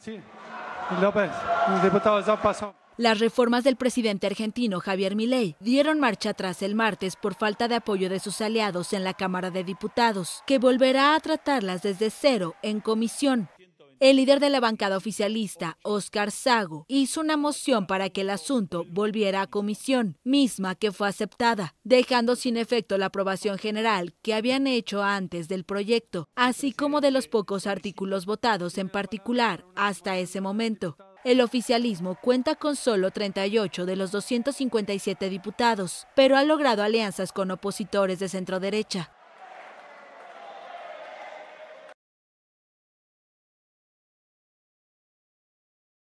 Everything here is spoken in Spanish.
Sí, López, diputados Las reformas del presidente argentino Javier Milei dieron marcha atrás el martes por falta de apoyo de sus aliados en la Cámara de Diputados, que volverá a tratarlas desde cero en comisión. El líder de la bancada oficialista, Óscar Sago, hizo una moción para que el asunto volviera a comisión, misma que fue aceptada, dejando sin efecto la aprobación general que habían hecho antes del proyecto, así como de los pocos artículos votados en particular hasta ese momento. El oficialismo cuenta con solo 38 de los 257 diputados, pero ha logrado alianzas con opositores de centro derecha.